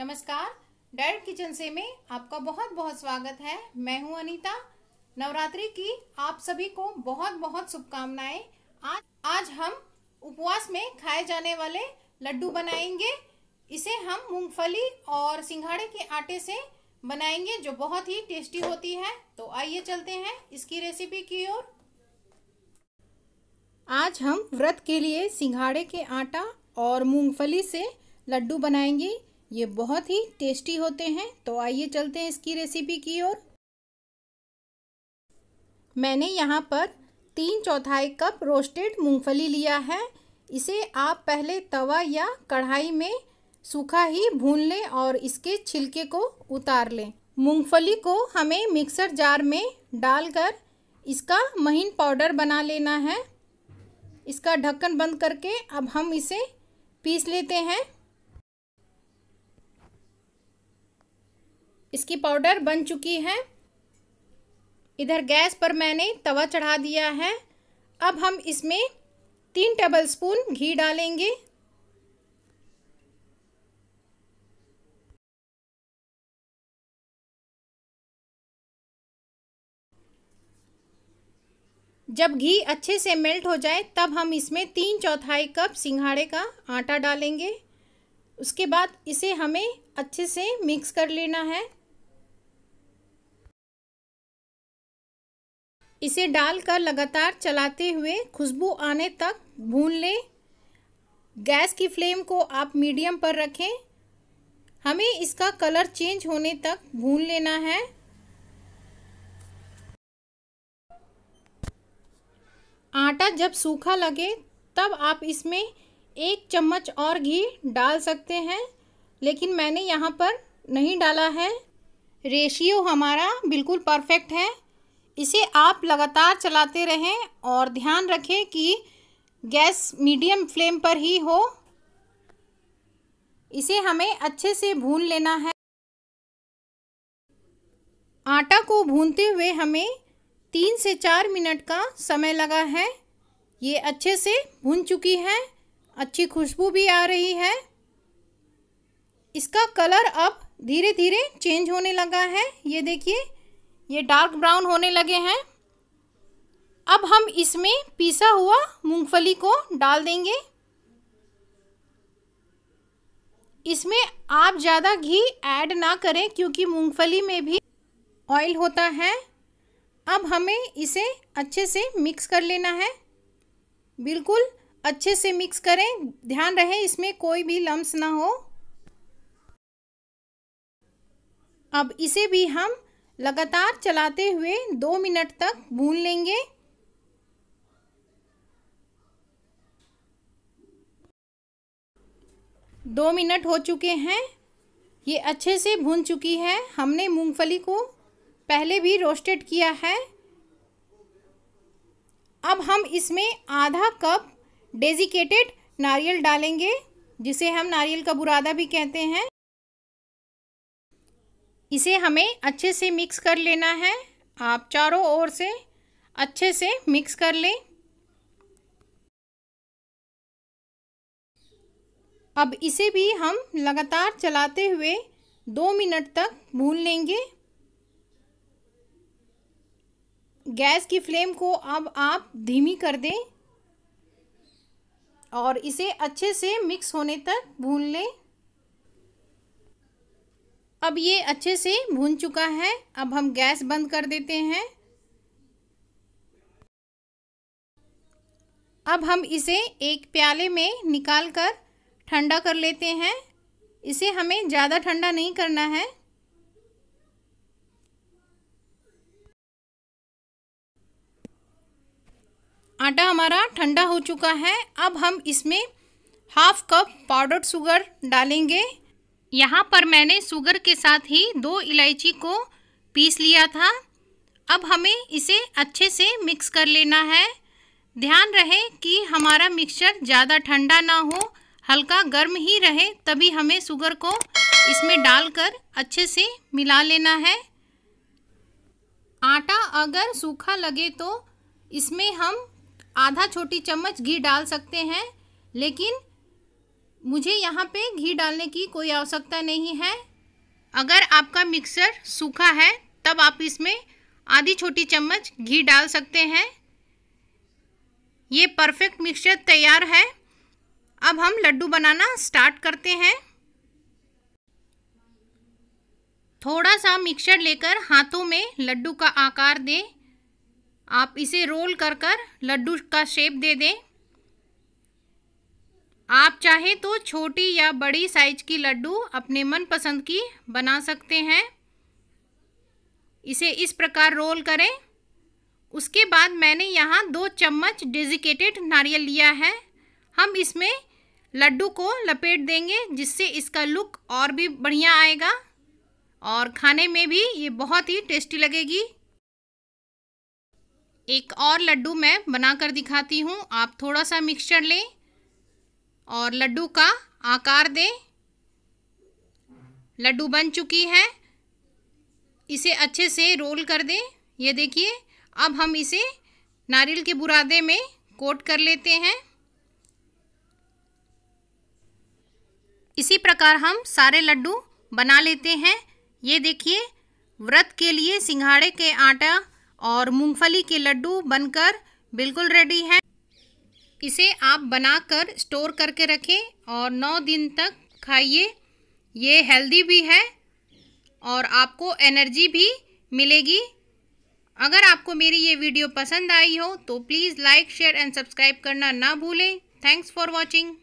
नमस्कार direct kitchen से में आपका बहुत बहुत स्वागत है मैं हूं अनीता नवरात्रि की आप सभी को बहुत बहुत शुभकामनाएं आज आज हम उपवास में खाए जाने वाले लड्डू बनाएंगे इसे हम मूंगफली और सिंघाड़े के आटे से बनाएंगे जो बहुत ही टेस्टी होती है तो आइए चलते हैं इसकी रेसिपी की ओर आज हम व्रत के लिए सिंघाड़े के आटा और मूंगफली से लड्डू बनाएंगे ये बहुत ही टेस्टी होते हैं तो आइए चलते हैं इसकी रेसिपी की ओर मैंने यहाँ पर तीन चौथाई कप रोस्टेड मूंगफली लिया है इसे आप पहले तवा या कढ़ाई में सूखा ही भून लें और इसके छिलके को उतार लें मूंगफली को हमें मिक्सर जार में डालकर इसका महीन पाउडर बना लेना है इसका ढक्कन बंद करके अब हम इसे पीस लेते हैं इसकी पाउडर बन चुकी है इधर गैस पर मैंने तवा चढ़ा दिया है अब हम इसमें तीन टेबलस्पून घी डालेंगे जब घी अच्छे से मेल्ट हो जाए तब हम इसमें तीन चौथाई कप सिंघाड़े का आटा डालेंगे उसके बाद इसे हमें अच्छे से मिक्स कर लेना है इसे डालकर लगातार चलाते हुए खुशबू आने तक भून लें गैस की फ्लेम को आप मीडियम पर रखें हमें इसका कलर चेंज होने तक भून लेना है आटा जब सूखा लगे तब आप इसमें एक चम्मच और घी डाल सकते हैं लेकिन मैंने यहाँ पर नहीं डाला है रेशियो हमारा बिल्कुल परफेक्ट है इसे आप लगातार चलाते रहें और ध्यान रखें कि गैस मीडियम फ्लेम पर ही हो इसे हमें अच्छे से भून लेना है आटा को भूनते हुए हमें तीन से चार मिनट का समय लगा है ये अच्छे से भून चुकी है अच्छी खुशबू भी आ रही है इसका कलर अब धीरे धीरे चेंज होने लगा है ये देखिए ये डार्क ब्राउन होने लगे हैं अब हम इसमें पीसा हुआ मूंगफली को डाल देंगे इसमें आप ज़्यादा घी ऐड ना करें क्योंकि मूंगफली में भी ऑयल होता है अब हमें इसे अच्छे से मिक्स कर लेना है बिल्कुल अच्छे से मिक्स करें ध्यान रहे इसमें कोई भी लम्स ना हो अब इसे भी हम लगातार चलाते हुए दो मिनट तक भून लेंगे दो मिनट हो चुके हैं ये अच्छे से भून चुकी है हमने मूंगफली को पहले भी रोस्टेड किया है अब हम इसमें आधा कप डेजिकेटेड नारियल डालेंगे जिसे हम नारियल का बुरादा भी कहते हैं इसे हमें अच्छे से मिक्स कर लेना है आप चारों ओर से अच्छे से मिक्स कर लें अब इसे भी हम लगातार चलाते हुए दो मिनट तक भून लेंगे गैस की फ्लेम को अब आप धीमी कर दें और इसे अच्छे से मिक्स होने तक भून लें अब ये अच्छे से भून चुका है अब हम गैस बंद कर देते हैं अब हम इसे एक प्याले में निकाल कर ठंडा कर लेते हैं इसे हमें ज़्यादा ठंडा नहीं करना है आटा हमारा ठंडा हो चुका है अब हम इसमें हाफ कप पाउडर शुगर डालेंगे यहाँ पर मैंने शुगर के साथ ही दो इलायची को पीस लिया था अब हमें इसे अच्छे से मिक्स कर लेना है ध्यान रहे कि हमारा मिक्सचर ज़्यादा ठंडा ना हो हल्का गर्म ही रहे तभी हमें शुगर को इसमें डालकर अच्छे से मिला लेना है आटा अगर सूखा लगे तो इसमें हम आधा छोटी चम्मच घी डाल सकते हैं लेकिन मुझे यहाँ पे घी डालने की कोई आवश्यकता नहीं है अगर आपका मिक्सर सूखा है तब आप इसमें आधी छोटी चम्मच घी डाल सकते हैं ये परफेक्ट मिक्सचर तैयार है अब हम लड्डू बनाना स्टार्ट करते हैं थोड़ा सा मिक्सचर लेकर हाथों में लड्डू का आकार दें आप इसे रोल कर कर लड्डू का शेप दे दें आप चाहें तो छोटी या बड़ी साइज की लड्डू अपने मनपसंद की बना सकते हैं इसे इस प्रकार रोल करें उसके बाद मैंने यहाँ दो चम्मच डेजिकेटेड नारियल लिया है हम इसमें लड्डू को लपेट देंगे जिससे इसका लुक और भी बढ़िया आएगा और खाने में भी ये बहुत ही टेस्टी लगेगी एक और लड्डू मैं बना कर दिखाती हूँ आप थोड़ा सा मिक्सचर लें और लड्डू का आकार दें लड्डू बन चुकी है इसे अच्छे से रोल कर दें ये देखिए अब हम इसे नारियल के बुरादे में कोट कर लेते हैं इसी प्रकार हम सारे लड्डू बना लेते हैं ये देखिए व्रत के लिए सिंघाड़े के आटा और मूंगफली के लड्डू बनकर बिल्कुल रेडी हैं इसे आप बनाकर स्टोर करके रखें और नौ दिन तक खाइए ये हेल्दी भी है और आपको एनर्जी भी मिलेगी अगर आपको मेरी ये वीडियो पसंद आई हो तो please like share and subscribe करना ना भूलें थैंक्स फॉर वॉचिंग